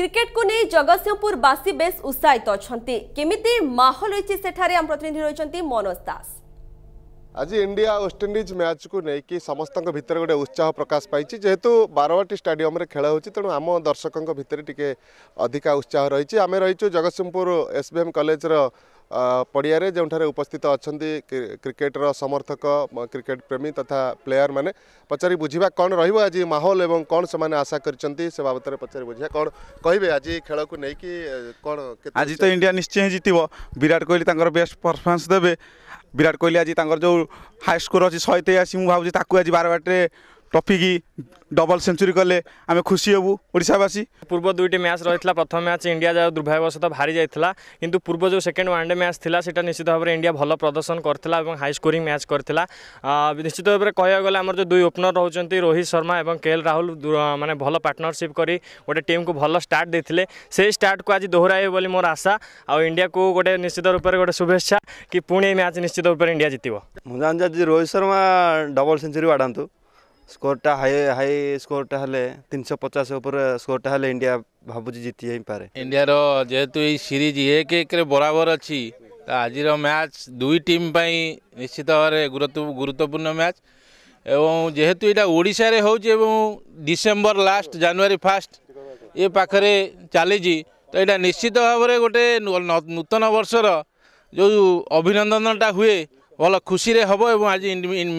cricket को नहीं जगत सिंहपुर बासी बेस उत्साहित अच्छा केमी माहौल रही है प्रतिनिधि रही मनोज दास आज इंडिया वेस्टइंडिज मैच को लेकिन समस्त भितर गोटे उत्साह प्रकाश पाई जेहेतु बारवाटी स्टाडियम खेल होेणु आम दर्शकों भितर टी अधिका उत्साह रही आम रही Jagatsinghpur S B M कलेजर पडियर जौँठा उपस्थित अहि क्रिकेटर समर्थक क्रिकेट प्रेमी तथा प्लेयर मे पचारिक बुझा कन् र आज माहौल ए कन्सँग आशा गरिन्छ बाबले पचारि बुझा के खेला कि त इंडिया निश्चय जित्यो विराट कोहली तर बेस्ट पर्फमान्स दे विराट कोहली आज तर जो हाई स्कोर अझ सहित आसि भन्नु आज बार बारटे টপিকি ডবল সেঞ্চুরি কলে আমি খুশি হবু ওড়শাবাসী পূর্ব দুইটি ম্যাচ রয়েছে প্রথম ম্যাচ ইন্ডিয়া যা দুর্ভাগ্যবশত ভারি যাই কিন্তু পূর্ব যে সেকেন্ড ওয়ানডে ম্যাচ লা সেটা নিশ্চিত ভাবে ইন্ডিয়া ভাল প্রদর্শন করে এবং হাই স্কোরিং ম্যাচ করে নিশ্চিত ভাবে কহবাক গেলে আমার যে দুই ওপনর রয়েছেন রোহিত শর্মা এবং কে এল রাহুল মানে ভাল পার্টনরশিপ করে গোটে টিমকে ভাল স্টার্ট দিয়ে সেই স্টার্টক আজ দোহরাইবে বলে মোর আশা আন্ডিয়া কু গোটে নিশ্চিত রূপে গোটে শুভেচ্ছা কি পুঁ এই ম্যাচ নিশ্চিত রূপে ইন্ডিয়া জিতব মু জানি রোহিত শর্মা ডবল সেঞ্চুরি বাড়ান্তু ସ୍କୋରଟା ହାଇ ହାଇ ସ୍କୋରଟା ହେଲେ ତିନିଶହ ପଚାଶ ଉପରେ ସ୍କୋରଟା ହେଲେ ଇଣ୍ଡିଆ ଭାବୁଛି ଜିତି ଯାଇପାରେ ଇଣ୍ଡିଆର ଯେହେତୁ ଏଇ ସିରିଜ ଏକ ଏକରେ ବରାବର ଅଛି ତ ଆଜିର ମ୍ୟାଚ୍ ଦୁଇ ଟିମ୍ ପାଇଁ ନିଶ୍ଚିତ ଭାବରେ ଗୁରୁତ୍ୱପୂର୍ଣ୍ଣ ମ୍ୟାଚ୍ ଏବଂ ଯେହେତୁ ଏଇଟା ଓଡ଼ିଶାରେ ହେଉଛି ଏବଂ ଡିସେମ୍ବର ଲାଷ୍ଟ ଜାନୁଆରୀ ଫାଷ୍ଟ ଏ ପାଖରେ ଚାଲିଛି ତ ଏଇଟା ନିଶ୍ଚିତ ଭାବରେ ଗୋଟେ ନୂତନ ବର୍ଷର ଯେଉଁ ଅଭିନନ୍ଦନଟା ହୁଏ ଭଲ ଖୁସିରେ ହେବ ଏବଂ ଆଜି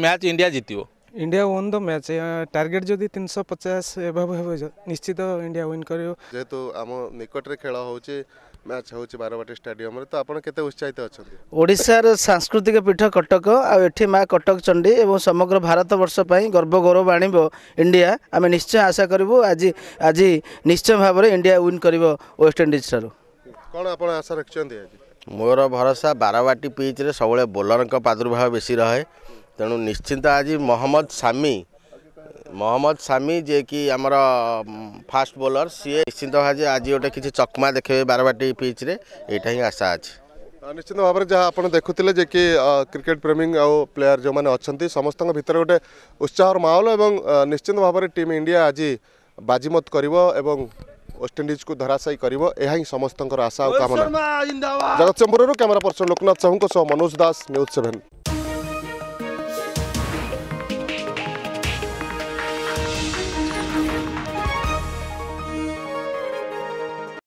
ମ୍ୟାଚ୍ ଇଣ୍ଡିଆ ଜିତିବ India won the match target যদি তিনশো পଚାଶ এভাবে ହେବ ନିଶ୍ଚିତ ଇଣ୍ଡିଆ ୱିନ୍ କରିବ ଯେହେତୁ ଆମ ନିକଟରେ ଖେଳ ହେଉଛି ମ୍ୟାଚ୍ ହେଉଛି ବାରବାଟୀ ଷ୍ଟାଡିୟମରେ ତ ଆପଣ କେତେ ଉତ୍ସାହିତ ଅଛନ୍ତି ଓଡ଼ିଶାର ସାଂସ୍କୃତିକ ପୀଠ କଟକ ଆଉ ଏଠି ମା କଟକ ଚଣ୍ଡୀ ଏବଂ ସମଗ୍ର ଭାରତ ବର୍ଷ ପାଇଁ ଗର୍ବ ଗୌରବ ଆଣିବ ଇଣ୍ଡିଆ ଆମେ ନିଶ୍ଚୟ ଆଶା କରିବୁ ଆଜି ଆଜି ନିଶ୍ଚୟ ଭାବରେ ଇଣ୍ଡିଆ ୱିନ୍ କରିବ ୱେଷ୍ଟଇଣ୍ଡିଜ୍ ଠାରୁ କ'ଣ ଆପଣ ଆଶା ରଖିଛନ୍ତି ଆଜି ମୋର ଭରସା ବାରବାଟୀ ପିଚ୍ରେ ସବୁବେଳେ ବୋଲରଙ୍କ ପ୍ରାଦୁର୍ଭାବ ବେଶୀ ରହେ ତେଣୁ ନିଶ୍ଚିନ୍ତ ଆଜି ମହମ୍ମଦ ସାମି ମହମ୍ମଦ ସାମି ଯିଏକି ଆମର ଫାଷ୍ଟ ବୋଲର ସିଏ ନିଶ୍ଚିନ୍ତ ଭାବେ ଆଜି ଗୋଟେ କିଛି ଚକମା ଦେଖେଇବେ ବାରବାଟୀ ପିଚ୍ରେ ଏଇଟା ହିଁ ଆଶା ଅଛି ନିଶ୍ଚିତ ଭାବରେ ଯାହା ଆପଣ ଦେଖୁଥିଲେ ଯେ କି କ୍ରିକେଟ ପ୍ରେମୀ ଆଉ ପ୍ଲେୟାର ଯେଉଁମାନେ ଅଛନ୍ତି ସମସ୍ତଙ୍କ ଭିତରେ ଗୋଟେ ଉତ୍ସାହର ମାହୋଲ ଏବଂ ନିଶ୍ଚିନ୍ତ ଭାବରେ ଟିମ୍ ଇଣ୍ଡିଆ ଆଜି ବାଜିମତ କରିବ ଏବଂ ୱେଷ୍ଟଇଣ୍ଡିଜକୁ ଧରାଶାୟୀ କରିବ ଏହା ହିଁ ସମସ୍ତଙ୍କର ଆଶା ଆଉ କାମନା ଜଗତସିଂହପୁରରୁ କ୍ୟାମେରା ପର୍ସନ ଲୋକନାଥ ସାହୁଙ୍କ ସହ ମନୋଜ ଦାସ ନ୍ୟୁଜ୍ ସେଭେନ୍